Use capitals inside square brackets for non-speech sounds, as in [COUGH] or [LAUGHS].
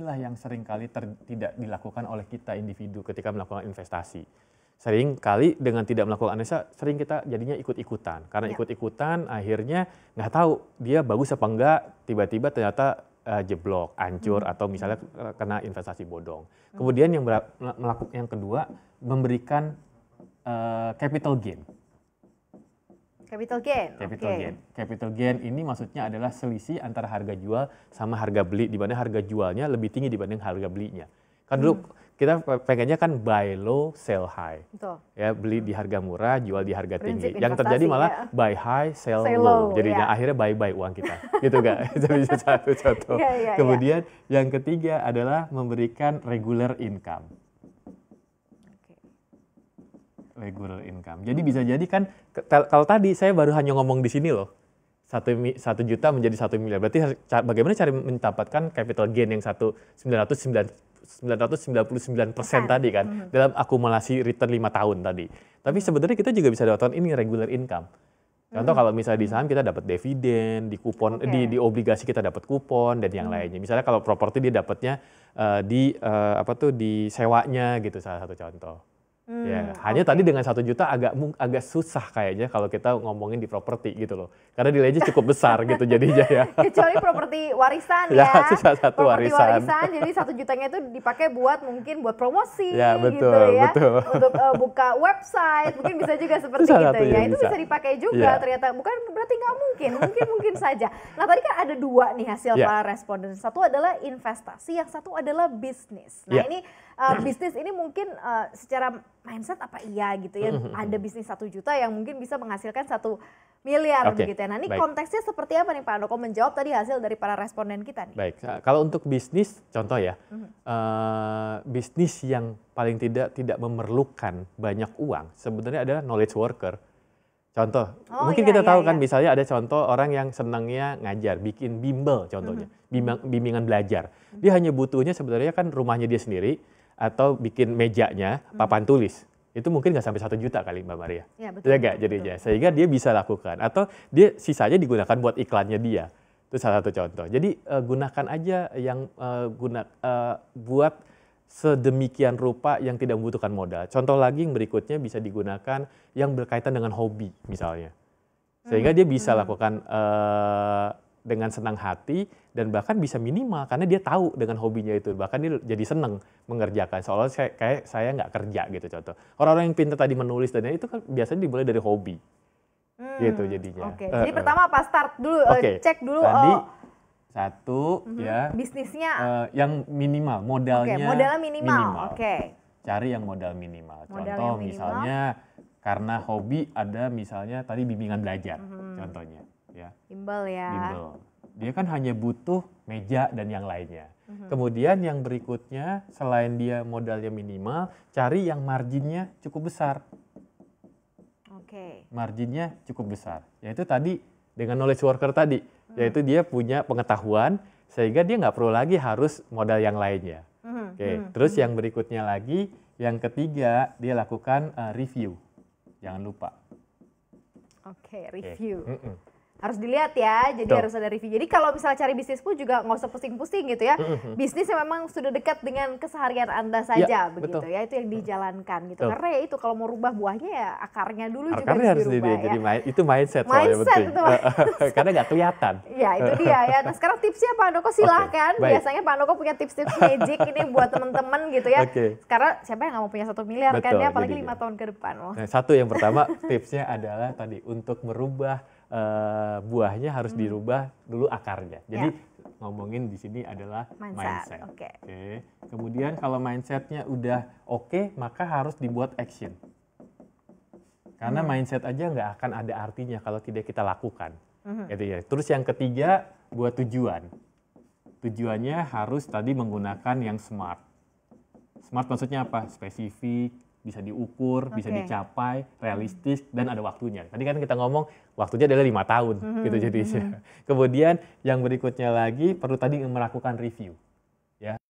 inilah yang seringkali ter, tidak dilakukan oleh kita individu ketika melakukan investasi. Sering kali dengan tidak melakukan analisa, sering kita jadinya ikut-ikutan. Karena ya. ikut-ikutan akhirnya nggak tahu dia bagus apa enggak, tiba-tiba ternyata uh, jeblok, hancur hmm. atau misalnya eh, kena investasi bodong. Hmm. Kemudian yang melaku, yang kedua memberikan uh, capital gain. Capital gain. Capital okay. gain. Capital gain ini maksudnya adalah selisih antara harga jual sama harga beli di mana harga jualnya lebih tinggi dibanding harga belinya. Kan dulu hmm. kita pengennya kan buy low, sell high. Betul. Ya, beli di harga murah, jual di harga Prinsip tinggi. Yang terjadi malah ya. buy high, sell, sell low. low. Jadinya yeah. akhirnya buy-buy uang kita. [LAUGHS] gitu enggak? Jadi satu contoh. Yeah, yeah, Kemudian yeah. yang ketiga adalah memberikan regular income regular income. Jadi bisa jadi kan kalau tadi saya baru hanya ngomong di sini loh satu satu juta menjadi satu miliar. Berarti bagaimana cara mendapatkan capital gain yang satu 999 persen tadi kan -hmm. dalam akumulasi return lima tahun tadi. Tapi hmm. sebenarnya kita juga bisa dapatkan ini regular income. Contoh hmm. kalau misalnya di saham kita dapat dividen, di kupon okay. di, di obligasi kita dapat kupon dan yang -hmm. lainnya. Misalnya kalau properti dia dapatnya uh, di uh, apa tuh di sewanya gitu salah satu contoh. Ya, hmm, ya, okay. hanya tadi dengan satu juta agak agak susah kayaknya kalau kita ngomongin di properti gitu loh. Karena nilainya cukup besar [LAUGHS] gitu jadinya ya. Kecuali properti warisan ya. ya. Sisa [LAUGHS] satu properti warisan. warisan jadi satu jutanya itu dipakai buat mungkin buat promosi ya, gitu betul, gitu ya. Betul. Untuk uh, buka website mungkin bisa juga [LAUGHS] seperti itu ya. Itu bisa, bisa dipakai juga ya. ternyata. Bukan berarti nggak mungkin, mungkin mungkin saja. Nah, tadi kan ada dua nih hasil ya. para responden. Satu adalah investasi, yang satu adalah bisnis. Nah, ya. ini uh, bisnis ini mungkin uh, secara mindset apa iya gitu ya hmm, hmm, hmm. ada bisnis satu juta yang mungkin bisa menghasilkan satu miliar okay. begitu ya. Nah ini Baik. konteksnya seperti apa nih Pak Andoko menjawab tadi hasil dari para responden kita nih. Baik, kalau untuk bisnis contoh ya, uh-huh. uh, bisnis yang paling tidak tidak memerlukan banyak uang sebenarnya adalah knowledge worker. Contoh, oh, mungkin iya, kita iya, tahu iya. kan iya. misalnya ada contoh orang yang senangnya ngajar, bikin bimbel contohnya, bimbingan belajar. Dia huh Dia hanya butuhnya sebenarnya kan rumahnya dia sendiri atau bikin mejanya hmm. papan tulis itu mungkin nggak sampai satu juta kali Mbak Maria. Ya, betul. Iya Gak, jadinya. Betul. Sehingga dia bisa lakukan. Atau dia sisanya digunakan buat iklannya dia. Itu salah satu contoh. Jadi uh, gunakan aja yang uh, guna uh, buat sedemikian rupa yang tidak membutuhkan modal. Contoh lagi yang berikutnya bisa digunakan yang berkaitan dengan hobi misalnya. Sehingga hmm, dia bisa hmm. lakukan uh, dengan senang hati dan bahkan bisa minimal karena dia tahu dengan hobinya itu bahkan dia jadi senang mengerjakan soalnya saya kayak saya nggak kerja gitu contoh orang-orang yang pintar tadi menulis dan itu kan biasanya dimulai dari hobi hmm, gitu jadinya oke okay. uh, eh, jadi uh, pertama apa start dulu eh, okay. cek dulu tadi, oh satu mm -hmm. ya bisnisnya uh, yang minimal modalnya okay, modalnya minimal, minimal. oke okay. cari yang modal minimal modal contoh minimal. misalnya karena hobi ada misalnya tadi bimbingan belajar mm -hmm. contohnya ya. Bimbel ya. Bimbel. Dia kan hanya butuh meja dan yang lainnya. Mm-hmm. Kemudian yang berikutnya selain dia modalnya minimal, cari yang marginnya cukup besar. Oke. Okay. Marginnya cukup besar. Yaitu tadi dengan knowledge worker tadi, mm-hmm. yaitu dia punya pengetahuan sehingga dia nggak perlu lagi harus modal yang lainnya. Mm-hmm. Oke. Okay. Mm-hmm. Terus mhm. yang berikutnya lagi, yang ketiga dia lakukan uh, review. Jangan lupa. Oke, okay, review. Okay. Mm -mm harus dilihat ya jadi Tuh. harus ada review jadi kalau misalnya cari bisnis pun juga nggak usah pusing-pusing gitu ya bisnis yang memang sudah dekat dengan keseharian anda ya, saja ya, begitu betul. ya itu yang dijalankan gitu Tuh. karena ya itu kalau mau rubah buahnya ya akarnya dulu akarnya juga harus, harus dirubah di, ya. jadi main, itu mindset soalnya mindset itu [LAUGHS] karena nggak kelihatan ya itu dia ya nah sekarang tipsnya Pak Andoko silahkan okay, biasanya Pak Andoko punya tips-tips magic ini buat teman-teman gitu ya okay. sekarang siapa yang nggak mau punya satu miliar kan betul, kan ya apalagi lima tahun ke depan oh. nah, satu yang pertama [LAUGHS] tipsnya adalah tadi untuk merubah uh, buahnya harus hmm. dirubah dulu akarnya. Ya. Jadi ya. ngomongin di sini adalah mindset. mindset. Oke. Okay. Okay. Kemudian kalau mindsetnya udah oke, okay, maka harus dibuat action. Karena hmm. mindset aja nggak akan ada artinya kalau tidak kita lakukan. Hmm. Gitu ya. Terus yang ketiga buat tujuan. Tujuannya harus tadi menggunakan yang smart. Smart maksudnya apa? Spesifik, bisa diukur, okay. bisa dicapai, hmm. realistis dan ada waktunya. Tadi kan kita ngomong waktunya adalah lima tahun mm-hmm. gitu jadi. Mm-hmm. Kemudian yang berikutnya lagi perlu tadi melakukan review. Ya,